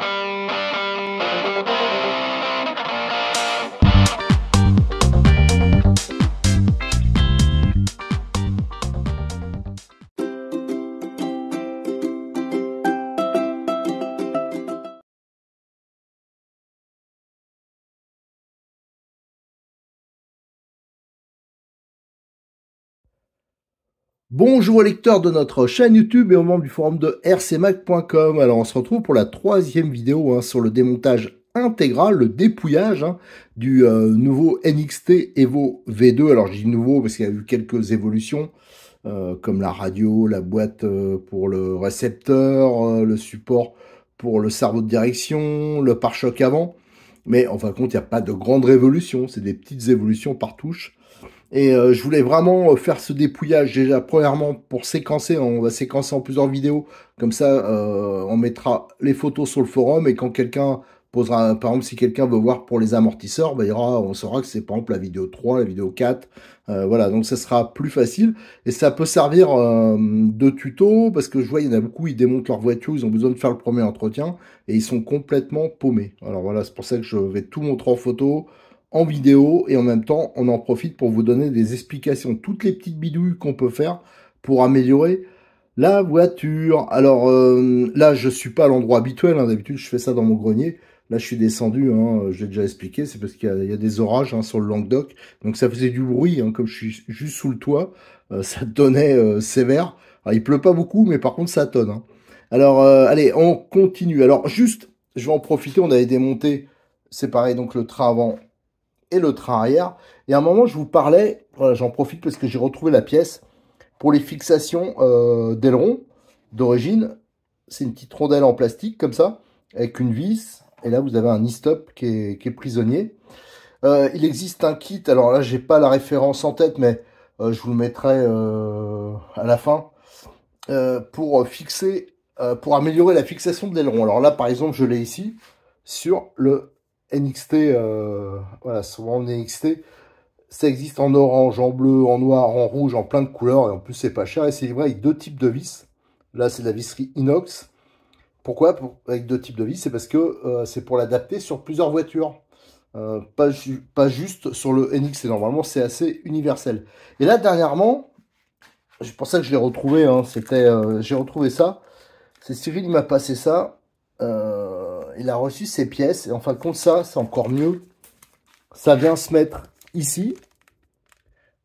Música Bonjour aux lecteurs de notre chaîne YouTube et aux membres du forum de rcmac.com. Alors on se retrouve pour la troisième vidéo hein, sur le démontage intégral, le dépouillage hein, du euh, nouveau NXT Evo V2. Alors je dis nouveau parce qu'il y a eu quelques évolutions. Euh, comme la radio, la boîte euh, pour le récepteur, le support pour le cerveau de direction, le pare-choc avant. Mais en fin de compte, il n'y a pas de grande révolution, c'est des petites évolutions par touche. Et euh, je voulais vraiment euh, faire ce dépouillage déjà premièrement pour séquencer, hein, on va séquencer en plusieurs vidéos, comme ça euh, on mettra les photos sur le forum et quand quelqu'un posera, par exemple si quelqu'un veut voir pour les amortisseurs, bah, on saura que c'est par exemple la vidéo 3, la vidéo 4, voilà, donc ça sera plus facile et ça peut servir de tuto parce que je vois il y en a beaucoup, ils démontent leur voiture, ils ont besoin de faire le premier entretien et ils sont complètement paumés. Alors voilà, c'est pour ça que je vais tout montrer en photo en vidéo et en même temps on en profite pour vous donner des explications, toutes les petites bidouilles qu'on peut faire pour améliorer la voiture. Alors euh, là je suis pas à l'endroit habituel, hein. d'habitude je fais ça dans mon grenier. Là, je suis descendu, hein. je l'ai déjà expliqué, c'est parce qu'il y, a des orages hein, sur le Languedoc. Donc, ça faisait du bruit, comme je suis juste sous le toit, euh, ça donnait euh, sévère. il pleut pas beaucoup, mais par contre, ça tonne. Alors, allez, on continue. Alors, juste, je vais en profiter, on avait démonté, c'est pareil, donc le train avant, et le train arrière. Et à un moment, je vous parlais, voilà, j'en profite parce que j'ai retrouvé la pièce, pour les fixations euh, d'aileron d'origine. C'est une petite rondelle en plastique comme ça, avec une vis. Et là, vous avez un e-stop qui, est, prisonnier. Euh, il existe un kit, alors là, j'ai pas la référence en tête, mais euh, je vous le mettrai euh, à la fin, pour fixer, pour améliorer la fixation de l'aileron. Alors là, par exemple, je l'ai ici, sur le NXT, euh, voilà, souvent NXT, ça existe en orange, en bleu, en noir, en rouge, en plein de couleurs, et en plus c'est pas cher, et c'est livré avec deux types de vis. Là, c'est la visserie inox. Pourquoi avec deux types de vis C'est parce que euh, c'est pour l'adapter sur plusieurs voitures. Euh, pas, juste sur le NXT, normalement c'est assez universel. Et là, dernièrement, c'est pour ça que je l'ai retrouvé, hein, c'était, j'ai retrouvé ça. C'est Cyril, qui m'a passé ça il a reçu ses pièces. Et enfin fin ça, c'est encore mieux. Ça vient se mettre ici.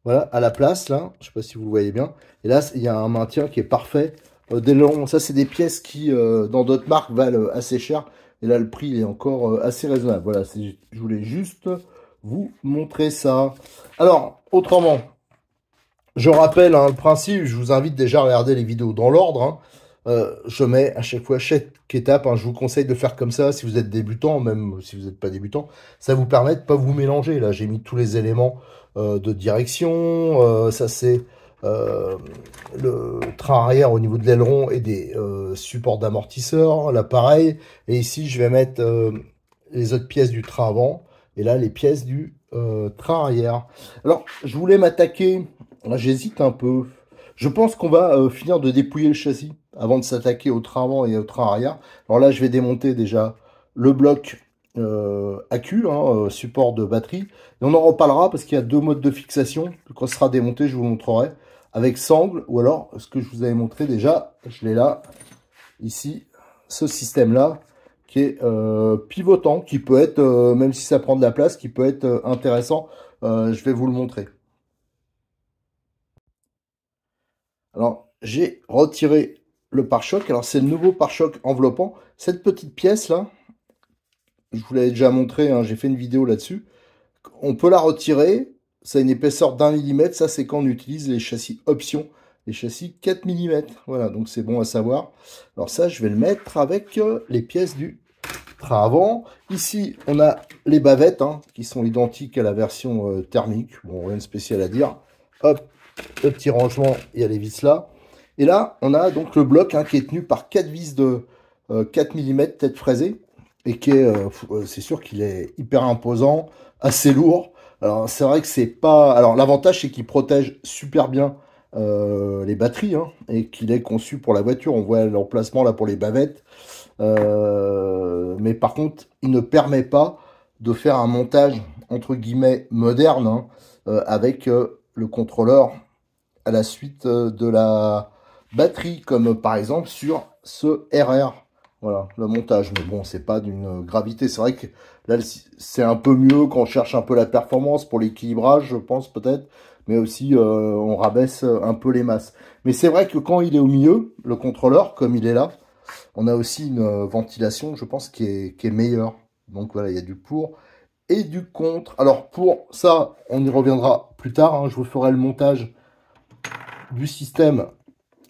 Voilà, à la place, là. Je ne sais pas si vous le voyez bien. Et là, il y a un maintien qui est parfait. Euh, dès ça, c'est des pièces qui, euh, dans d'autres marques, valent euh, assez cher. Et là, le prix est encore assez raisonnable. Voilà, je voulais juste vous montrer ça. Alors, autrement, je rappelle un hein, le principe. Je vous invite déjà à regarder les vidéos dans l'ordre. Hein. Euh, je mets à chaque fois, chaque étape, hein. je vous conseille de faire comme ça si vous êtes débutant, même si vous n'êtes pas débutant, ça vous permet de pas vous mélanger. Là, j'ai mis tous les éléments euh, de direction, euh, ça c'est le train arrière au niveau de l'aileron et des supports d'amortisseur l'appareil, et ici je vais mettre les autres pièces du train avant, et là les pièces du train arrière. Alors, je voulais m'attaquer, j'hésite un peu, je pense qu'on va euh, finir de dépouiller le châssis avant de s'attaquer au train avant et au train arrière. Alors là, je vais démonter déjà le bloc euh, hein, euh, support de batterie. Et on en reparlera parce qu'il y a deux modes de fixation. Quand ce sera démonté, je vous montrerai avec sangle ou alors ce que je vous avais montré déjà, je l'ai là, ici, ce système-là qui est euh, pivotant, qui peut être, même si ça prend de la place, qui peut être intéressant. je vais vous le montrer. Alors, j'ai retiré le pare-choc. Alors, c'est le nouveau pare-choc enveloppant. Cette petite pièce-là, je vous l'avais déjà montré, hein, j'ai fait une vidéo là-dessus. On peut la retirer. Ça a une épaisseur d'un millimètre. Ça, c'est quand on utilise les châssis options les châssis 4 mm. Voilà, donc c'est bon à savoir. Alors ça, je vais le mettre avec euh, les pièces du train avant. Ici, on a les bavettes hein, qui sont identiques à la version euh, thermique. Bon, rien de spécial à dire. Hop, le petit rangement, il y a les vis là. Et là, on a donc le bloc hein, qui est tenu par quatre vis de 4 euh, mm tête fraisée et qui est, euh, euh, c'est sûr qu'il est hyper imposant, assez lourd. Alors c'est vrai que c'est pas. Alors l'avantage c'est qu'il protège super bien les batteries hein, et qu'il est conçu pour la voiture. On voit l'emplacement là pour les bavettes, mais par contre il ne permet pas de faire un montage entre guillemets moderne hein, avec le contrôleur à la suite euh, de la batterie, comme euh, par exemple sur ce RR. Voilà, le montage. Mais bon, c'est pas d'une gravité. C'est vrai que là, c'est un peu mieux quand on cherche un peu la performance pour l'équilibrage, je pense peut-être. Mais aussi, euh, on rabaisse un peu les masses. Mais c'est vrai que quand il est au milieu, le contrôleur, comme il est là, on a aussi une ventilation, je pense, qui est, qui meilleure. Donc voilà, il y a du pour et du contre. Alors pour ça, on y reviendra plus tard. Hein. Je vous ferai le montage du système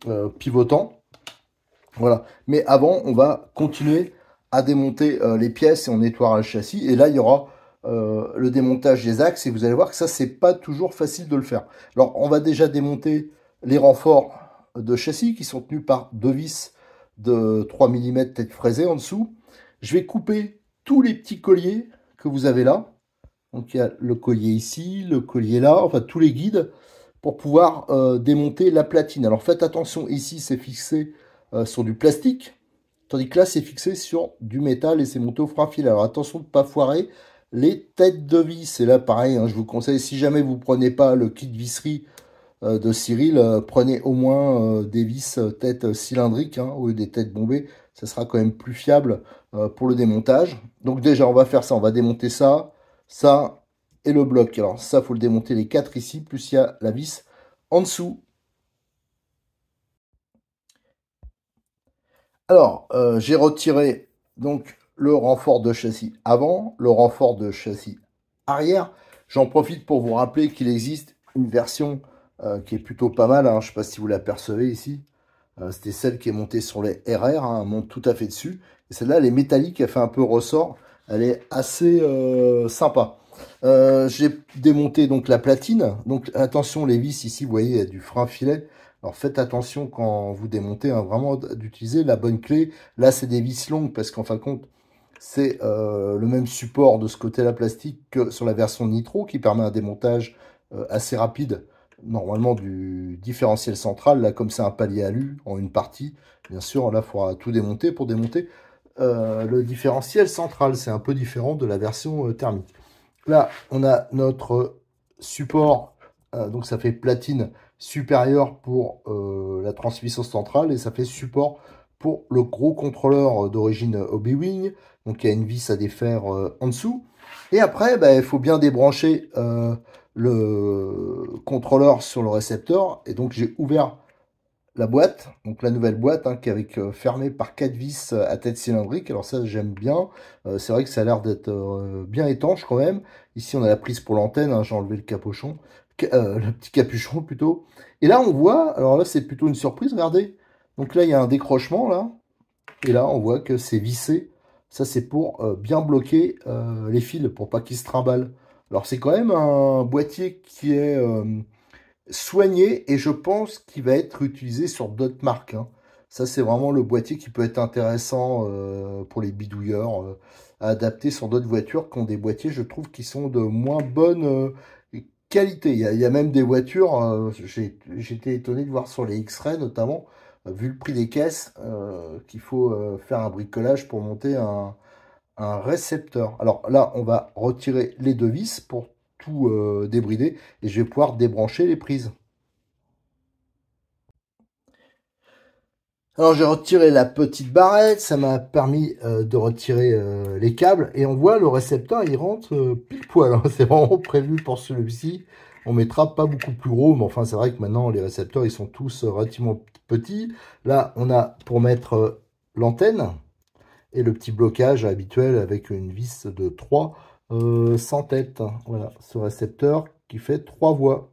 euh, pivotant. Voilà. Mais avant, on va continuer à démonter euh, les pièces et on nettoiera le châssis. Et là, il y aura euh, le démontage des axes. Et vous allez voir que ça, c'est pas toujours facile de le faire. Alors, on va déjà démonter les renforts de châssis qui sont tenus par deux vis de 3 mm tête fraisée en dessous. Je vais couper tous les petits colliers que vous avez là. Donc, il y a le collier ici, le collier là, enfin tous les guides pour pouvoir euh, démonter la platine. Alors faites attention, ici c'est fixé euh, sur du plastique, tandis que là c'est fixé sur du métal et c'est monté au frein fil. Alors attention de ne pas foirer les têtes de vis. Et là pareil, hein, je vous conseille, si jamais vous prenez pas le kit visserie euh, de Cyril, prenez au moins des vis têtes cylindriques ou hein, des têtes bombées, ça sera quand même plus fiable pour le démontage. Donc déjà on va faire ça, on va démonter ça, ça, et le bloc. Alors ça, faut le démonter les quatre ici, plus il y a la vis en dessous. Alors, euh, j'ai retiré donc le renfort de châssis avant, le renfort de châssis arrière. J'en profite pour vous rappeler qu'il existe une version euh, qui est plutôt pas mal. Hein. Je sais pas si vous l'apercevez ici. Euh, c'était celle qui est montée sur les RR, un hein, monte tout à fait dessus. Et celle-là, elle est métallique, elle fait un peu ressort. Elle est assez sympa. Euh, j'ai démonté donc la platine. Donc attention les vis ici, vous voyez, il y a du frein filet. Alors faites attention quand vous démontez, hein, vraiment d'utiliser la bonne clé. Là, c'est des vis longues parce qu'en fin de compte, c'est euh, le même support de ce côté-là plastique que sur la version nitro qui permet un démontage euh, assez rapide normalement du différentiel central. Là, comme c'est un palier alu en une partie, bien sûr, là, il faudra tout démonter pour démonter. le différentiel central, c'est un peu différent de la version thermique. Là, on a notre support, euh, donc ça fait platine supérieure pour euh, la transmission centrale et ça fait support pour le gros contrôleur d'origine Obi-Wing. Donc il y a une vis à défaire euh, en dessous. Et après, bah, il faut bien débrancher le contrôleur sur le récepteur. Et donc j'ai ouvert la boîte, donc la nouvelle boîte, hein, qui est avec, euh, fermée par quatre vis euh, à tête cylindrique. Alors ça, j'aime bien. Euh, c'est vrai que ça a l'air d'être bien étanche quand même. Ici, on a la prise pour l'antenne. Hein, j'ai enlevé le capuchon, le petit capuchon plutôt. Et là, on voit. Alors là, c'est plutôt une surprise. Regardez. Donc là, il y a un décrochement là. Et là, on voit que c'est vissé. Ça, c'est pour bien bloquer les fils, pour pas qu'ils se trimballent. Alors c'est quand même un boîtier qui est soigné et je pense qu'il va être utilisé sur d'autres marques. Hein. Ça, c'est vraiment le boîtier qui peut être intéressant euh, pour les bidouilleurs, euh, à adapter sur d'autres voitures qui ont des boîtiers, je trouve, qui sont de moins bonne euh, qualité. Il y, a, même des voitures, j'étais étonné de voir sur les X-Ray notamment, vu le prix des caisses, qu'il faut faire un bricolage pour monter un, un récepteur. Alors là, on va retirer les deux vis pour euh, débridé et je vais pouvoir débrancher les prises. Alors j'ai retiré la petite barrette, ça m'a permis euh, de retirer euh, les câbles et on voit le récepteur il rentre pile poil, hein. c'est vraiment prévu pour celui-ci. On mettra pas beaucoup plus gros, mais enfin c'est vrai que maintenant les récepteurs ils sont tous relativement petits. Là on a pour mettre l'antenne et le petit blocage habituel avec une vis de 3 euh, sans tête. Hein, voilà, ce récepteur qui fait trois voix.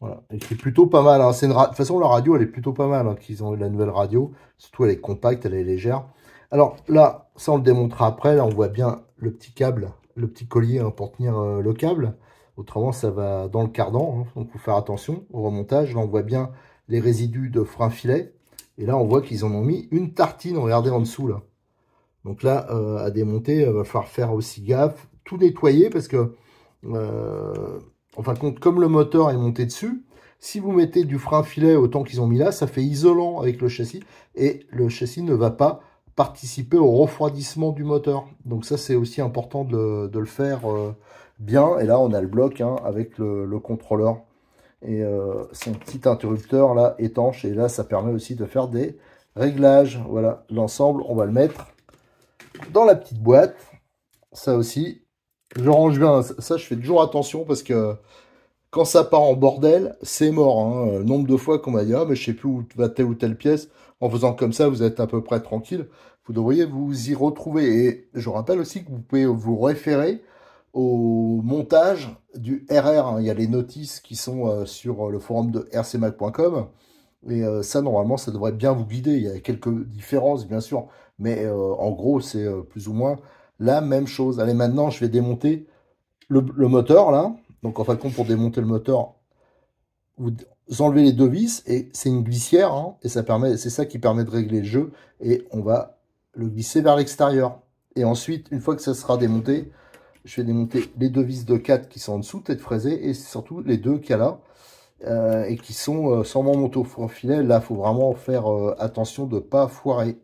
Voilà, et qui est plutôt pas mal. Hein. De toute façon, la radio, elle est plutôt pas mal. Hein, qu'ils ont eu la nouvelle radio. Surtout, elle est compacte, elle est légère. Alors là, ça, on le démontrera après. Là, on voit bien le petit câble, le petit collier hein, pour tenir euh, le câble. Autrement, ça va dans le cardan. donc, il faut faire attention au remontage. Là, on voit bien les résidus de frein-filet. Et là, on voit qu'ils en ont mis une tartine. Regardez en dessous, là. Donc là, euh, à démonter, il euh, va falloir faire aussi gaffe, tout nettoyer parce que, euh, en fin compte, comme le moteur est monté dessus, si vous mettez du frein filet autant qu'ils ont mis là, ça fait isolant avec le châssis et le châssis ne va pas participer au refroidissement du moteur. Donc ça, c'est aussi important de, le faire bien. Et là, on a le bloc hein, avec le, contrôleur et son petit interrupteur là étanche. Et là, ça permet aussi de faire des réglages. Voilà, l'ensemble, on va le mettre dans la petite boîte. Ça aussi. Je range bien. Ça, je fais toujours attention parce que quand ça part en bordel, c'est mort. Hein. Euh, nombre de fois qu'on va dit ah, mais je sais plus où va telle ou telle pièce. En faisant comme ça, vous êtes à peu près tranquille. Vous devriez vous y retrouver. Et je rappelle aussi que vous pouvez vous référer au montage du RR. Hein. Il y a les notices qui sont euh, sur euh, le forum de rcmac.com. Et euh, ça, normalement, ça devrait bien vous guider. Il y a quelques différences, bien sûr. Mais euh, en gros, c'est euh, plus ou moins la même chose. Allez, maintenant, je vais démonter le, moteur, là. Donc, en fin de compte, pour démonter le moteur, vous enlevez les deux vis. Et c'est une glissière. Hein. et ça permet, c'est ça qui permet de régler le jeu. Et on va le glisser vers l'extérieur. Et ensuite, une fois que ça sera démonté, je vais démonter les deux vis de 4 qui sont en dessous, tête fraisée. Et surtout, les deux qu'il y a là. Euh, et qui sont euh, sans mon manteau filet. Là, faut vraiment faire euh, attention de pas foirer.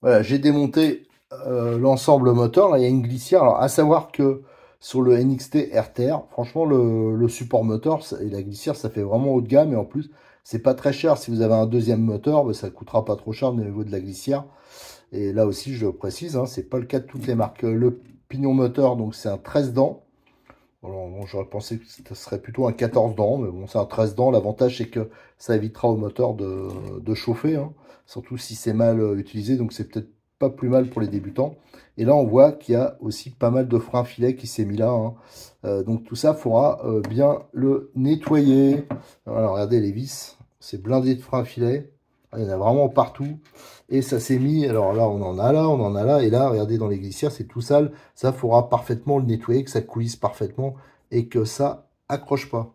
Voilà, j'ai démonté l'ensemble moteur. Là, il y a une glissière. à savoir que sur le NXT RTR. Franchement, le, support moteur et la glissière, ça fait vraiment haut de gamme. Et en plus, c'est pas très cher. Si vous avez un deuxième moteur, ça bah, ça coûtera pas trop cher au niveau de la glissière. Et là aussi, je précise, hein, c'est pas le cas de toutes les marques. Le pignon moteur, donc c'est un 13 dents j'aurais pensé que ce serait plutôt un 14 dents, mais bon, c'est un 13 dents. L'avantage, c'est que ça évitera au moteur de, de chauffer, hein. surtout si c'est mal euh, utilisé, donc c'est peut-être pas plus mal pour les débutants. Et là, on voit qu'il y a aussi pas mal de freins filet qui s'est mis là. Hein. Euh, donc tout ça, faudra euh, bien le nettoyer. Alors, regardez les vis, c'est blindé de freins filet. Il y en a vraiment partout. Et ça s'est mis, alors là, on en a là, on en a là. Et là, regardez, dans les glissières, c'est tout sale. Ça, fera parfaitement le nettoyer, que ça coulisse parfaitement et que ça accroche pas.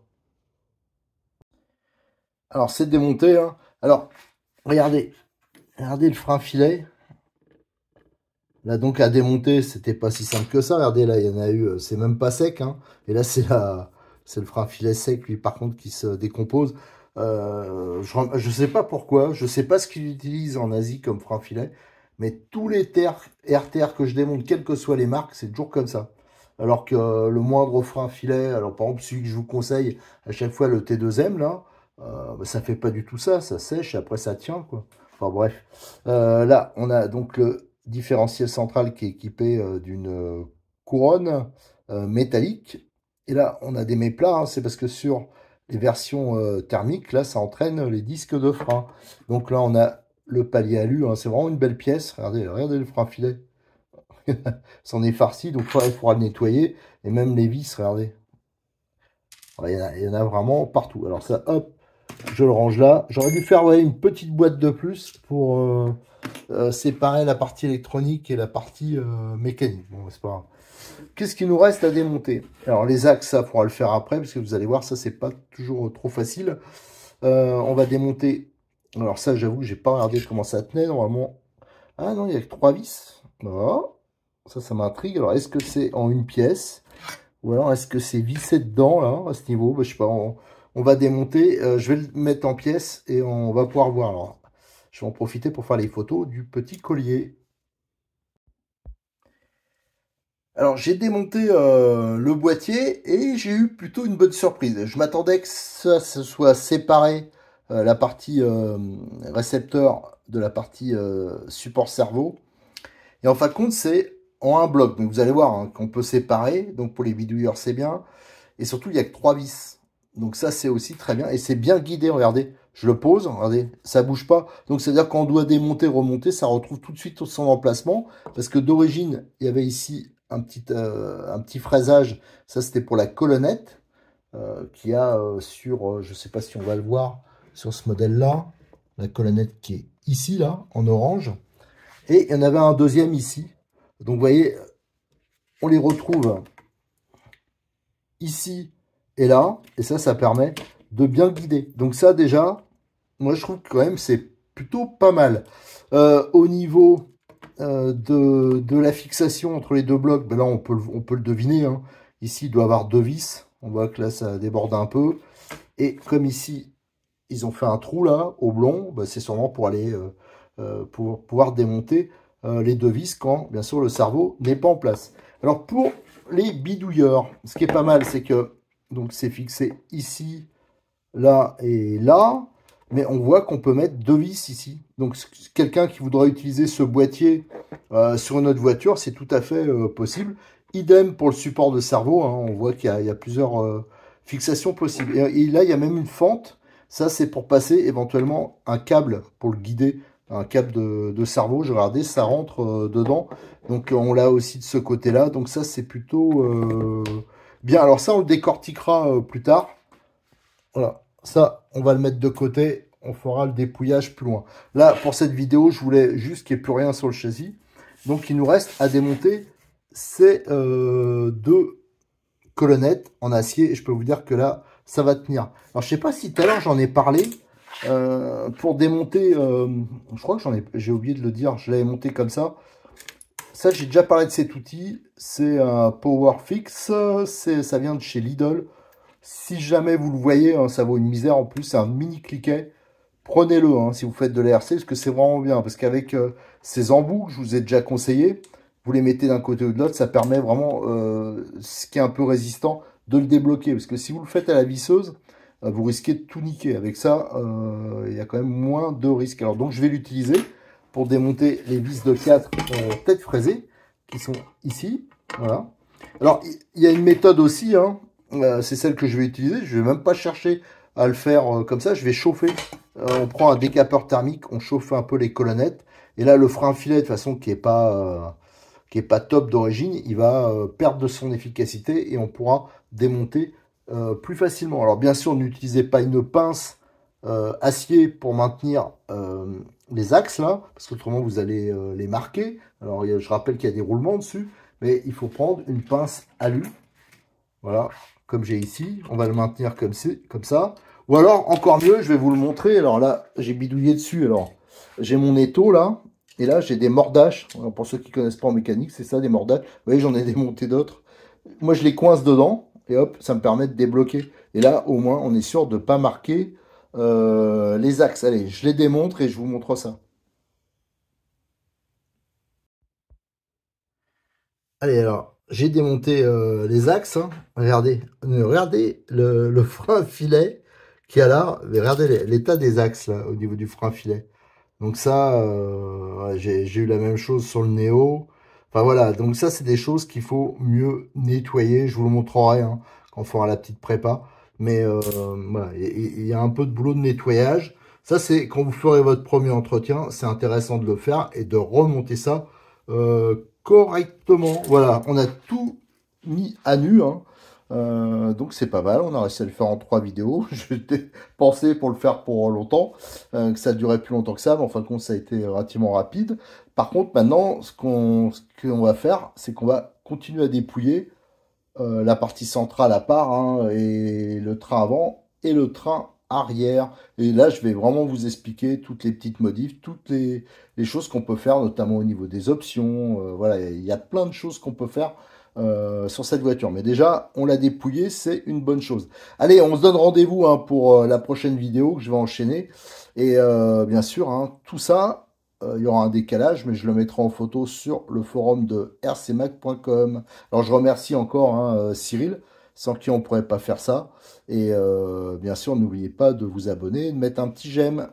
Alors, c'est démonté. Hein. Alors, regardez. Regardez le frein filet. Là, donc, à démonter, c'était pas si simple que ça. Regardez, là, il y en a eu, euh, c'est même pas sec. Hein. Et là, c'est la... C'est le frein filet sec, lui, par contre, qui se décompose. Euh, je ne sais pas pourquoi, je ne sais pas ce qu'ils utilisent en Asie comme frein filet, mais tous les RTR que je démonte, quelles que soient les marques, c'est toujours comme ça. Alors que euh, le moindre frein filet, alors par exemple celui que je vous conseille à chaque fois, le T2M, là, ne euh, bah, ça fait pas du tout ça, ça sèche, après ça tient, quoi. Enfin bref. là, on a donc le différentiel central qui est équipé d'une couronne métallique. Et là, on a des méplats, hein, c'est parce que sur les versions euh, thermiques, là, ça entraîne les disques de frein. Donc là, on a le palier à hein, c'est vraiment une belle pièce. Regardez, regardez le frein filet. C'en est farci, donc il faudra le nettoyer. Et même les vis, regardez. Il y, en a, vraiment partout. Alors ça, hop, je le range là. J'aurais dû faire une petite boîte de plus pour, euh, euh, séparer la partie électronique et la partie euh, mécanique. c'est pas Qu'est-ce qui nous reste à démonter Alors les axes, ça pourra le faire après, parce que vous allez voir, ça c'est pas toujours euh, trop facile. on va démonter. Alors ça, j'avoue, que j'ai pas regardé comment ça tenait. Normalement, ah non, il y a que trois vis. Ça, ça m'intrigue. Alors est-ce que c'est en une pièce ou alors est-ce que c'est vissé dedans là à ce niveau bah, Je sais pas. On, va démonter. je vais le mettre en pièce et on va pouvoir voir. Alors, je vais en profiter pour faire les photos du petit collier. Alors j'ai démonté euh, le boîtier et j'ai eu plutôt une bonne surprise. Je m'attendais que ça, se soit séparé euh, la partie euh, récepteur de la partie support cerveau. Et en fin de compte, c'est en un bloc. Donc vous allez voir hein, qu'on peut séparer. Donc pour les bidouilleurs, c'est bien. Et surtout, il n'y a que trois vis. Donc ça, c'est aussi très bien. Et c'est bien guidé, regardez. Je le pose, regardez, ça bouge pas. Donc c'est-à-dire qu'on doit démonter, remonter, ça retrouve tout de suite son emplacement. Parce que d'origine, il y avait ici un petit, euh, un petit fraisage. Ça, c'était pour la colonnette euh, qui a euh, sur, je sais pas si on va le voir, sur ce modèle-là, la colonnette qui est ici, là, en orange. Et il y en avait un deuxième ici. Donc vous voyez, on les retrouve ici et là. Et ça, ça permet de bien guider. Donc ça, déjà, moi je trouve que quand même c'est plutôt pas mal. Euh, au niveau euh, de, la fixation entre les deux blocs, ben là on peut, on peut le deviner. Hein. Ici il doit avoir deux vis. On voit que là ça déborde un peu. Et comme ici ils ont fait un trou là, au blond, ben, c'est sûrement pour aller euh, pour pouvoir démonter les deux vis quand bien sûr le cerveau n'est pas en place. Alors pour les bidouilleurs, ce qui est pas mal c'est que donc c'est fixé ici, là et là mais on voit qu'on peut mettre deux vis ici. Donc quelqu'un qui voudra utiliser ce boîtier euh, sur notre voiture, c'est tout à fait euh, possible. Idem pour le support de cerveau, hein. on voit qu'il y, a plusieurs euh, fixations possibles. Et, là, il y a même une fente, ça c'est pour passer éventuellement un câble pour le guider, un câble de, cerveau, je regarder, ça rentre dedans. Donc on l'a aussi de ce côté-là, donc ça c'est plutôt bien. Alors ça, on le décortiquera plus tard. Voilà, ça, on va le mettre de côté. On fera le dépouillage plus loin. Là, pour cette vidéo, je voulais juste qu'il n'y ait plus rien sur le châssis. Donc, il nous reste à démonter ces euh, deux colonnettes en acier. Et je peux vous dire que là, ça va tenir. Alors, je ne sais pas si tout à l'heure, j'en ai parlé. Euh, pour démonter, euh, je crois que j'en ai, j'ai oublié de le dire, je l'avais monté comme ça. Ça, j'ai déjà parlé de cet outil. C'est un Powerfix. C'est, ça vient de chez Lidl. Si jamais vous le voyez, hein, ça vaut une misère en plus, c'est un mini cliquet. Prenez-le hein, si vous faites de l'ARC, parce que c'est vraiment bien. Parce qu'avec euh, ces embouts je vous ai déjà conseillé, vous les mettez d'un côté ou de l'autre, ça permet vraiment, euh, ce qui est un peu résistant, de le débloquer. Parce que si vous le faites à la visseuse, euh, vous risquez de tout niquer. Avec ça, il y a quand même moins de risques. Alors donc je vais l'utiliser pour démonter les vis de 4 tête fraisées, qui sont ici. Voilà. Alors, il y a une méthode aussi, hein, euh, c'est celle que je vais utiliser. Je vais même pas chercher à le faire euh, comme ça. Je vais chauffer. Euh, on prend un décapeur thermique, on chauffe un peu les colonnettes. Et là, le frein filet, de façon qui n'est pas pas top d'origine, il va perdre de son efficacité et on pourra démonter plus facilement. Alors bien sûr, n'utilisez pas une pince acier pour maintenir les axes là, parce qu'autrement vous allez les marquer. Alors je rappelle qu'il y a des roulements dessus, mais il faut prendre une pince alu. Voilà, comme j'ai ici. On va le maintenir comme, comme ça. Ou alors, encore mieux, je vais vous le montrer. Alors là, j'ai bidouillé dessus. Alors, j'ai mon étau là. Et là, j'ai des mordaches. pour ceux qui ne connaissent pas en mécanique, c'est ça, des mordaches. Vous voyez, j'en ai démonté d'autres. Moi, je les coince dedans. Et hop, ça me permet de débloquer. Et là, au moins, on est sûr de ne pas marquer euh, les axes. Allez, je les démontre et je vous montre ça. Allez, alors, j'ai démonté euh, les axes. Hein. Regardez, regardez le, le frein filet qui a là. Regardez l'état des axes là, au niveau du frein filet. Donc ça, euh, j'ai eu la même chose sur le Néo. Enfin voilà, donc ça c'est des choses qu'il faut mieux nettoyer. Je vous le montrerai hein, quand on fera la petite prépa. Mais euh, voilà, il y, y, a un peu de boulot de nettoyage. Ça c'est quand vous ferez votre premier entretien, c'est intéressant de le faire et de remonter ça correctement. Voilà, on a tout mis à nu. Hein. Euh, donc c'est pas mal, on a réussi à le faire en trois vidéos. J'étais pensé pour le faire pour longtemps, euh, que ça durait plus longtemps que ça, mais en fin de compte ça a été relativement rapide. Par contre maintenant, ce qu'on va faire, c'est qu'on va continuer à dépouiller euh, la partie centrale à part, hein, et le train avant et le train arrière. Et là, je vais vraiment vous expliquer toutes les petites modifs, toutes les, choses qu'on peut faire, notamment au niveau des options. Euh, voilà, il y a plein de choses qu'on peut faire euh, sur cette voiture. Mais déjà, on l'a dépouillée, c'est une bonne chose. Allez, on se donne rendez-vous hein, pour euh, la prochaine vidéo que je vais enchaîner. Et bien sûr, hein, tout ça, il y aura un décalage, mais je le mettrai en photo sur le forum de rcmac.com. Alors, je remercie encore hein, Cyril sans qui on ne pourrait pas faire ça. Et euh, bien sûr, n'oubliez pas de vous abonner, de mettre un petit j'aime.